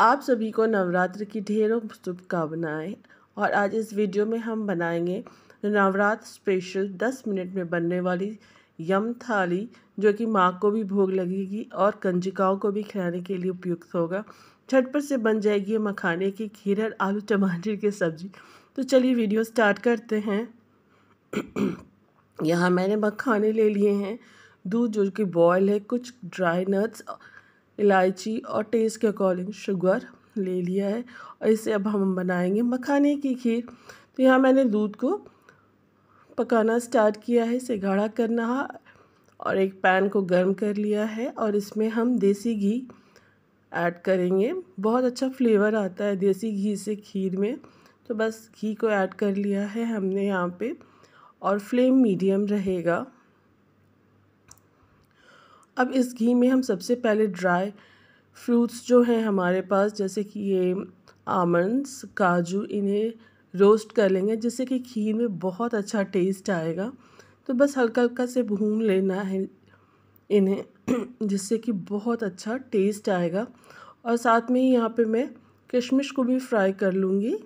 आप सभी को नवरात्र की ढेरों शुभकामनाएँ और आज इस वीडियो में हम बनाएंगे नवरात्र स्पेशल 10 मिनट में बनने वाली यम थाली जो कि माँ को भी भोग लगेगी और कंजिकाओं को भी खिलाने के लिए उपयुक्त होगा पर से बन जाएगी मखाने की खीर और आलू टमाटर की सब्जी तो चलिए वीडियो स्टार्ट करते हैं यहाँ मैंने मखाने ले लिए हैं दूध जो कि बॉयल है कुछ ड्राई नट्स इलायची और टेस्ट के अकॉर्डिंग शुगर ले लिया है और इसे अब हम बनाएंगे मखाने की खीर तो यहाँ मैंने दूध को पकाना स्टार्ट किया है इसे गाढ़ा करना है और एक पैन को गर्म कर लिया है और इसमें हम देसी घी ऐड करेंगे बहुत अच्छा फ्लेवर आता है देसी घी से खीर में तो बस घी को ऐड कर लिया है हमने यहाँ पे और फ्लेम मीडियम रहेगा अब इस घी में हम सबसे पहले ड्राई फ्रूट्स जो हैं हमारे पास जैसे कि ये आमंड्स काजू इन्हें रोस्ट कर लेंगे जिससे कि खीर में बहुत अच्छा टेस्ट आएगा तो बस हल्का हल्का से भून लेना है इन्हें जिससे कि बहुत अच्छा टेस्ट आएगा और साथ में ही यहाँ पे मैं किशमिश को भी फ्राई कर लूँगी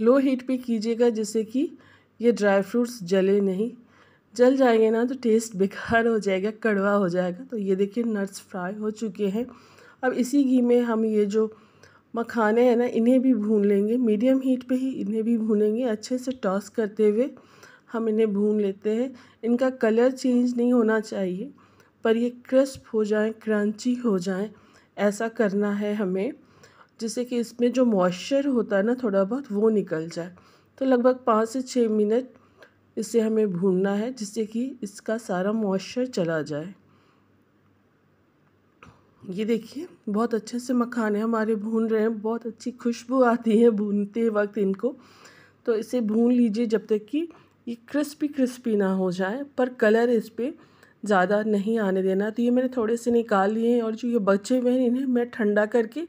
लो हीट पे कीजिएगा जिससे कि ये ड्राई फ्रूट्स जले नहीं जल जाएंगे ना तो टेस्ट बेकार हो जाएगा कड़वा हो जाएगा तो ये देखिए नट्स फ्राई हो चुके हैं अब इसी घी में हम ये जो मखाने हैं ना इन्हें भी भून लेंगे मीडियम हीट पे ही इन्हें भी भूनेंगे अच्छे से टॉस करते हुए हम इन्हें भून लेते हैं इनका कलर चेंज नहीं होना चाहिए पर ये क्रिस्प हो जाए क्रंची हो जाए ऐसा करना है हमें जिससे कि इसमें जो मॉइस्चर होता है ना थोड़ा बहुत वो निकल जाए तो लगभग पाँच से छः मिनट इसे हमें भूनना है जिससे कि इसका सारा मॉइस्चर चला जाए ये देखिए बहुत अच्छे से मखाने हमारे भून रहे हैं बहुत अच्छी खुशबू आती है भूनते वक्त इनको तो इसे भून लीजिए जब तक कि ये क्रिस्पी क्रिस्पी ना हो जाए पर कलर इस पर ज़्यादा नहीं आने देना तो ये मैंने थोड़े से निकाल लिए हैं और जो ये बचे हुए हैं इन्हें मैं ठंडा करके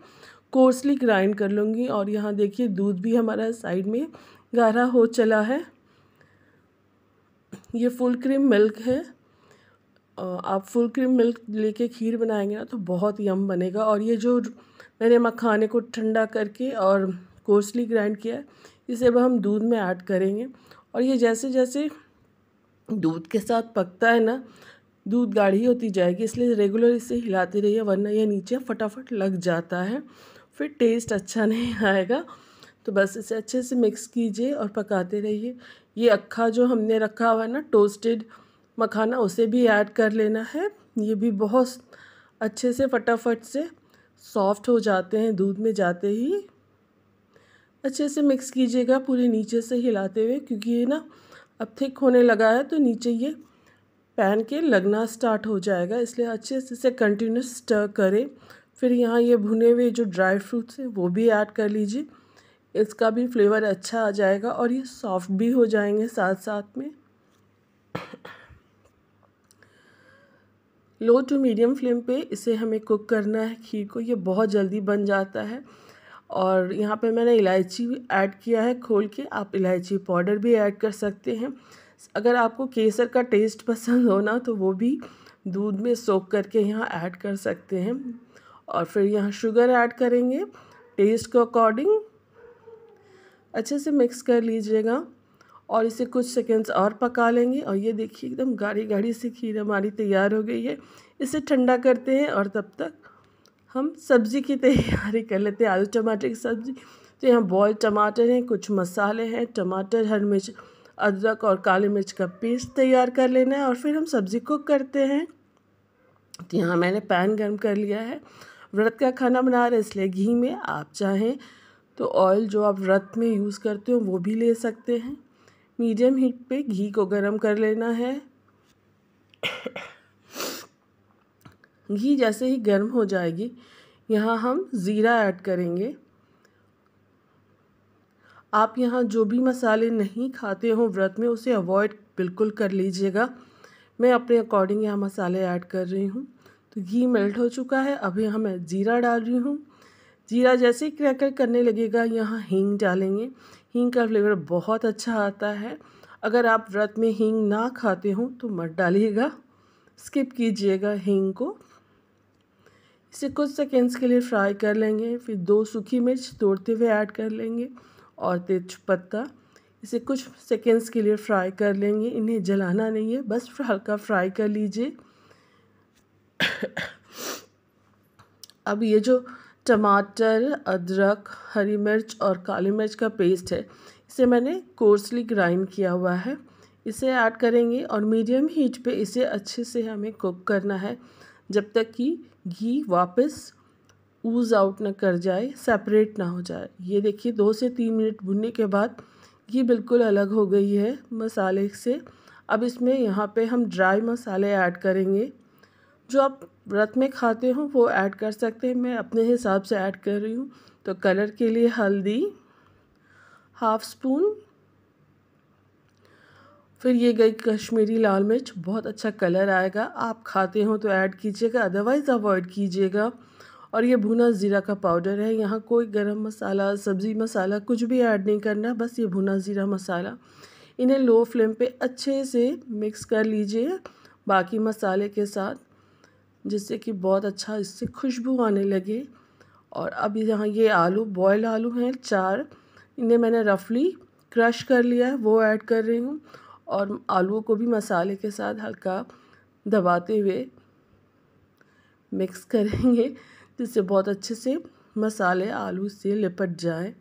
कोर्सली ग्राइंड कर लूँगी और यहाँ देखिए दूध भी हमारा साइड में गाढ़ा हो चला है ये फुल क्रीम मिल्क है आप फुल क्रीम मिल्क लेके खीर बनाएंगे ना तो बहुत यम बनेगा और ये जो मैंने मखाने को ठंडा करके और कोर्सली ग्राइंड किया है इसे अब हम दूध में ऐड करेंगे और ये जैसे जैसे दूध के साथ पकता है ना दूध गाढ़ी होती जाएगी इसलिए रेगुलर इसे हिलाते रहिए वरना ये नीचे फटाफट लग जाता है फिर टेस्ट अच्छा नहीं आएगा तो बस इसे अच्छे से मिक्स कीजिए और पकाते रहिए ये अक्खा जो हमने रखा हुआ है ना टोस्टेड मखाना उसे भी ऐड कर लेना है ये भी बहुत अच्छे से फटाफट से सॉफ्ट हो जाते हैं दूध में जाते ही अच्छे से मिक्स कीजिएगा पूरे नीचे से हिलाते हुए क्योंकि ये ना अब थिक होने लगा है तो नीचे ये पैन के लगना स्टार्ट हो जाएगा इसलिए अच्छे से इसे कंटिन्यूस स्टर करें फिर यहाँ ये भुने हुए जो ड्राई फ्रूट्स हैं वो भी ऐड कर लीजिए इसका भी फ्लेवर अच्छा आ जाएगा और ये सॉफ्ट भी हो जाएंगे साथ साथ में लो टू मीडियम फ्लेम पे इसे हमें कुक करना है खीर को ये बहुत जल्दी बन जाता है और यहाँ पे मैंने इलायची भी ऐड किया है खोल के आप इलायची पाउडर भी ऐड कर सकते हैं अगर आपको केसर का टेस्ट पसंद हो ना तो वो भी दूध में सोख करके यहाँ ऐड कर सकते हैं और फिर यहाँ शुगर ऐड करेंगे टेस्ट के अकॉर्डिंग अच्छे से मिक्स कर लीजिएगा और इसे कुछ सेकेंड्स और पका लेंगे और ये देखिए एकदम गाढ़ी गाढ़ी सी खीर हमारी तैयार हो गई है इसे ठंडा करते हैं और तब तक हम सब्ज़ी की तैयारी कर लेते हैं आलू टमाटर की सब्ज़ी तो यहाँ बॉयल टमाटर हैं कुछ मसाले हैं टमाटर हर मिर्च अदरक और काली मिर्च का पेस्ट तैयार कर लेना है और फिर हम सब्ज़ी कुक करते हैं तो यहाँ मैंने पैन गर्म कर लिया है व्रत का खाना बना रहे इसलिए घी में आप चाहें तो ऑयल जो आप व्रत में यूज़ करते हो वो भी ले सकते हैं मीडियम हीट पे घी को गर्म कर लेना है घी जैसे ही गर्म हो जाएगी यहाँ हम ज़ीरा ऐड करेंगे आप यहाँ जो भी मसाले नहीं खाते हो व्रत में उसे अवॉइड बिल्कुल कर लीजिएगा मैं अपने अकॉर्डिंग यहाँ मसाले ऐड कर रही हूँ तो घी मेल्ट हो चुका है अभी हमें ज़ीरा डाल रही हूँ जीरा जैसे ही क्रैकर करने लगेगा यहाँ हींग डालेंगे हींग का फ्लेवर बहुत अच्छा आता है अगर आप व्रत में हींग ना खाते हो तो मत डालिएगा स्किप कीजिएगा हींग को इसे कुछ सेकेंड्स के लिए फ्राई कर लेंगे फिर दो सूखी मिर्च तोड़ते हुए ऐड कर लेंगे और तेज पत्ता इसे कुछ सेकेंड्स के लिए फ्राई कर लेंगे इन्हें जलाना नहीं है बस हल्का फ्राई कर लीजिए अब ये जो टमाटर अदरक हरी मिर्च और काली मिर्च का पेस्ट है इसे मैंने कोर्सली ग्राइंड किया हुआ है इसे ऐड करेंगे और मीडियम हीट पे इसे अच्छे से हमें कुक करना है जब तक कि घी वापस ऊज आउट ना कर जाए सेपरेट ना हो जाए ये देखिए दो से तीन मिनट भुनने के बाद घी बिल्कुल अलग हो गई है मसाले से अब इसमें यहाँ पे हम ड्राई मसाले ऐड करेंगे जो आप व्रत में खाते हो वो ऐड कर सकते हैं मैं अपने हिसाब से ऐड कर रही हूँ तो कलर के लिए हल्दी हाफ स्पून फिर ये गई कश्मीरी लाल मिर्च बहुत अच्छा कलर आएगा आप खाते हो तो ऐड कीजिएगा अदरवाइज़ अवॉइड कीजिएगा और ये भुना ज़ीरा का पाउडर है यहाँ कोई गरम मसाला सब्ज़ी मसाला कुछ भी ऐड नहीं करना बस ये भुना ज़ीरा मसाला इन्हें लो फ्लेम पे अच्छे से मिक्स कर लीजिए बाकी मसाले के साथ जिससे कि बहुत अच्छा इससे खुशबू आने लगे और अब यहाँ ये आलू बॉयल आलू हैं चार इन्हें मैंने रफली क्रश कर लिया है वो ऐड कर रही हूँ और आलूओं को भी मसाले के साथ हल्का दबाते हुए मिक्स करेंगे जिससे बहुत अच्छे से मसाले आलू से लिपट जाए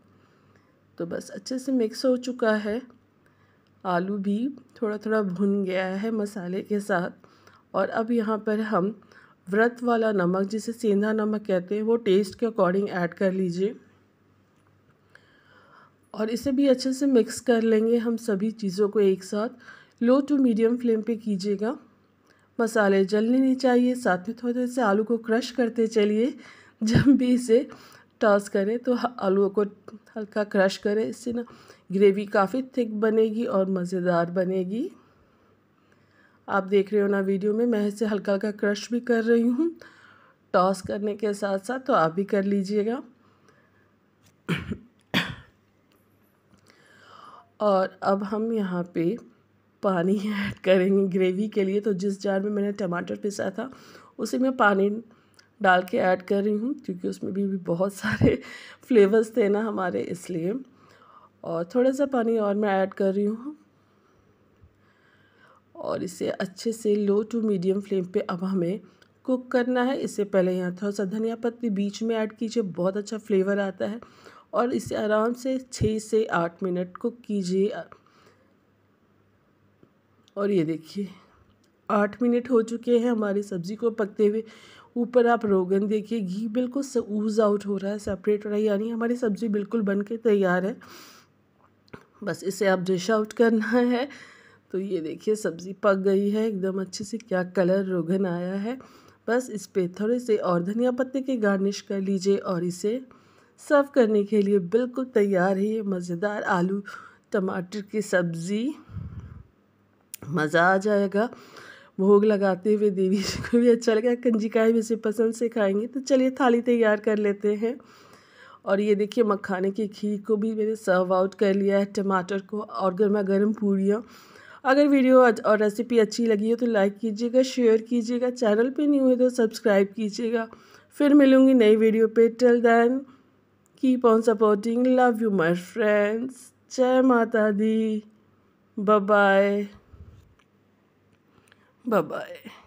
तो बस अच्छे से मिक्स हो चुका है आलू भी थोड़ा थोड़ा भुन गया है मसाले के साथ और अब यहाँ पर हम व्रत वाला नमक जिसे सेंधा नमक कहते हैं वो टेस्ट के अकॉर्डिंग ऐड कर लीजिए और इसे भी अच्छे से मिक्स कर लेंगे हम सभी चीज़ों को एक साथ लो टू मीडियम फ्लेम पे कीजिएगा मसाले जलने नहीं चाहिए साथ में थोड़े थोड़े से आलू को क्रश करते चलिए जब भी इसे टॉस करें तो आलू को हल्का क्रश करें इससे ना ग्रेवी काफ़ी थिक बनेगी और मज़ेदार बनेगी आप देख रहे हो ना वीडियो में मैं इसे हल्का हल्का क्रश भी कर रही हूँ टॉस करने के साथ साथ तो आप भी कर लीजिएगा और अब हम यहाँ पे पानी ऐड करेंगे ग्रेवी के लिए तो जिस जार में मैंने टमाटर पिसा था उसे मैं पानी डाल के ऐड कर रही हूँ क्योंकि उसमें भी, भी बहुत सारे फ्लेवर्स थे ना हमारे इसलिए और थोड़ा सा पानी और मैं ऐड कर रही हूँ और इसे अच्छे से लो टू मीडियम फ्लेम पे अब हमें कुक करना है इससे पहले यहाँ थोड़ा सा धनिया पत्ती बीच में ऐड कीजिए बहुत अच्छा फ्लेवर आता है और इसे आराम से छः से आठ मिनट कुक कीजिए और ये देखिए आठ मिनट हो चुके हैं हमारी सब्ज़ी को पकते हुए ऊपर आप रोगन देखिए घी बिल्कुल ऊज आउट हो रहा है सेपरेट हो रहा है यानी हमारी सब्ज़ी बिल्कुल बन के तैयार है बस इसे आप डिश आउट करना है तो ये देखिए सब्ज़ी पक गई है एकदम अच्छे से क्या कलर रोगन आया है बस इस पे थोड़े से और धनिया पत्ते के गार्निश कर लीजिए और इसे सर्व करने के लिए बिल्कुल तैयार है ये मज़ेदार आलू टमाटर की सब्ज़ी मज़ा आ जाएगा भोग लगाते हुए देवी जी को भी अच्छा लगेगा कंजिकाएँ भी इसे पसंद से खाएंगे तो चलिए थाली तैयार कर लेते हैं और ये देखिए मखाने की खीर को भी मैंने सर्व आउट कर लिया है टमाटर को और गर्मा गर्म पूड़ियाँ अगर वीडियो और रेसिपी अच्छी लगी हो तो लाइक कीजिएगा शेयर कीजिएगा चैनल पे न्यू है तो सब्सक्राइब कीजिएगा फिर मिलूँगी नई वीडियो पे till then keep on supporting love you my friends जय माता दी बाय बाय